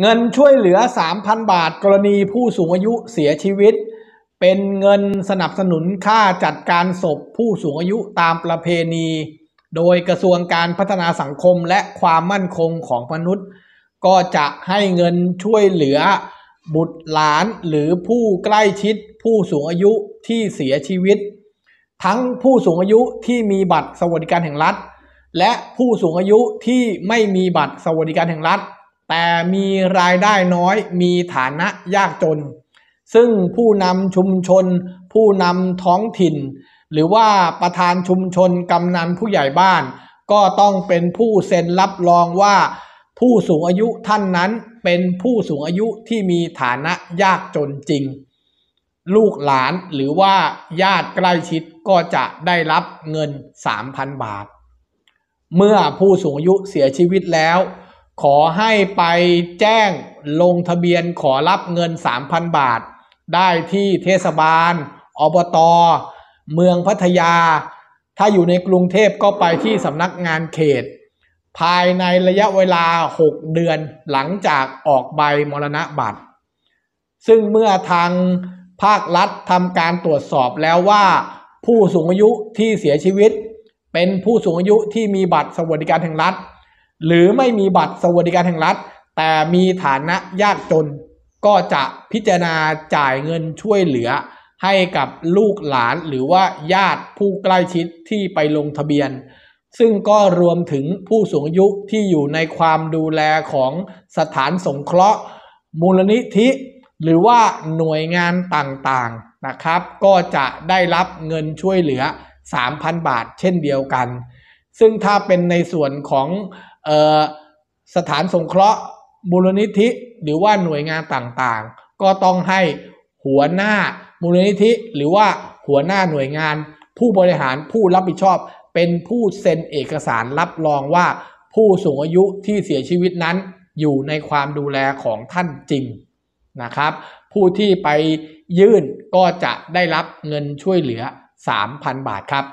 เงินช่วยเหลือ 3,000 บาทกรณีผู้สูงอายุเสียชีวิต เป็นเงินสนับสนุนค่าจัดการศพผู้สูงอายุตามประเพณี โดยกระทรวงการพัฒนาสังคมและความมั่นคงของมนุษย์ ก็จะให้เงินช่วยเหลือบุตรหลานหรือผู้ใกล้ชิดผู้สูงอายุที่เสียชีวิต ทั้งผู้สูงอายุที่มีบัตรสวัสดิการแห่งรัฐและผู้สูงอายุที่ไม่มีบัตรสวัสดิการแห่งรัฐแต่มีรายได้น้อยมีฐานะยากจน ซึ่งผู้นำชุมชนผู้นำท้องถิ่น หรือว่าประธานชุมชนกำนันผู้ใหญ่บ้าน ก็ต้องเป็นผู้เซ็นรับรองว่าผู้สูงอายุท่านนั้นเป็นผู้สูงอายุที่มีฐานะยากจนจริง ลูกหลานหรือว่าญาติใกล้ชิดก็จะได้รับเงิน3,000บาท เมื่อผู้สูงอายุเสียชีวิตแล้วขอให้ไปแจ้งลงทะเบียนขอรับเงิน 3,000 บาท ได้ที่เทศบาล อบต เมืองพัทยา ถ้าอยู่ในกรุงเทพก็ไปที่สำนักงานเขต ภายในระยะเวลา 6 เดือนหลังจากออกใบมรณะบัตร ซึ่งเมื่อทางภาครัฐทำการตรวจสอบแล้วว่า ผู้สูงอายุที่เสียชีวิต เป็นผู้สูงอายุที่มีบัตรสวัสดิการแห่งรัฐหรือไม่มีบัตรสวัสดิการแห่งรัฐแต่มีฐานะยากจน ก็จะพิจารณาจ่ายเงินช่วยเหลือ ให้กับลูกหลานหรือว่าญาติผู้ใกล้ชิดที่ไปลงทะเบียน ซึ่งก็รวมถึงผู้สูงอายุที่อยู่ในความดูแลของสถานสงเคราะห์ มูลนิธิ หรือว่าหน่วยงานต่างๆนะครับ ก็จะได้รับเงินช่วยเหลือ 3,000 บาทเช่นเดียวกันซึ่งถ้าเป็นในส่วนของสถานสงเคราะห์มูลนิธิ หรือว่าหน่วยงานต่างๆ ก็ต้องให้หัวหน้ามูลนิธิ หรือว่าหัวหน้าหน่วยงานผู้บริหารผู้รับผิดชอบ เป็นผู้เซ็นเอกสารรับรองว่าผู้สูงอายุที่เสียชีวิตนั้นอยู่ในความดูแลของท่านจริงนะครับ ผู้ที่ไปยื่นก็จะได้รับเงินช่วยเหลือ 3,000 บาทครับ